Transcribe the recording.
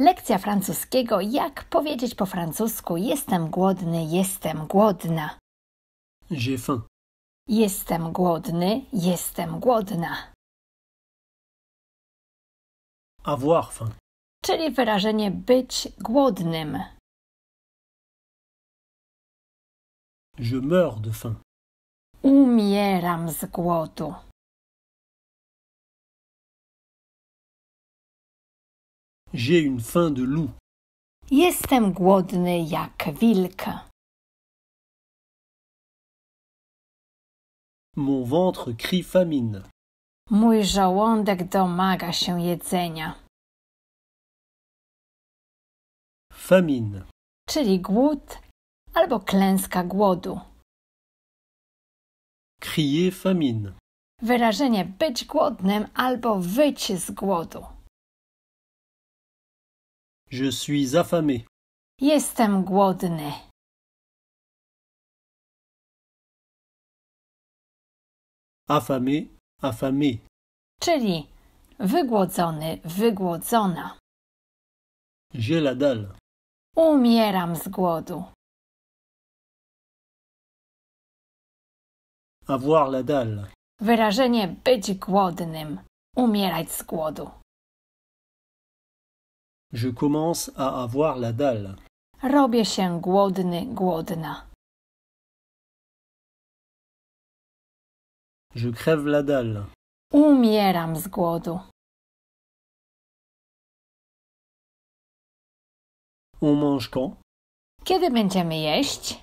Lekcja francuskiego: jak powiedzieć po francusku jestem głodny, jestem głodna. J'ai faim. Jestem głodny, jestem głodna. Avoir faim. Czyli wyrażenie być głodnym. Je meurs de faim. Umieram z głodu. J'ai une faim de loup. Jestem głodny jak wilk. Mon ventre crie famine. Mój żołądek domaga się jedzenia. Famine, czyli głód albo klęska głodu. Crier famine. Wyrażenie być głodnym albo wyć z głodu. Je suis affamé. Jestem głodny. Affamé, affamé. Czyli wygłodzony, wygłodzona. J'ai la dalle. Umieram z głodu. Avoir la dalle. Wyrażenie być głodnym, umierać z głodu. Je commence à avoir la dalle. Robię się głodny, głodna. Je crève la dalle. Umieram z głodu. On mange quand? Kiedy będziemy jeść?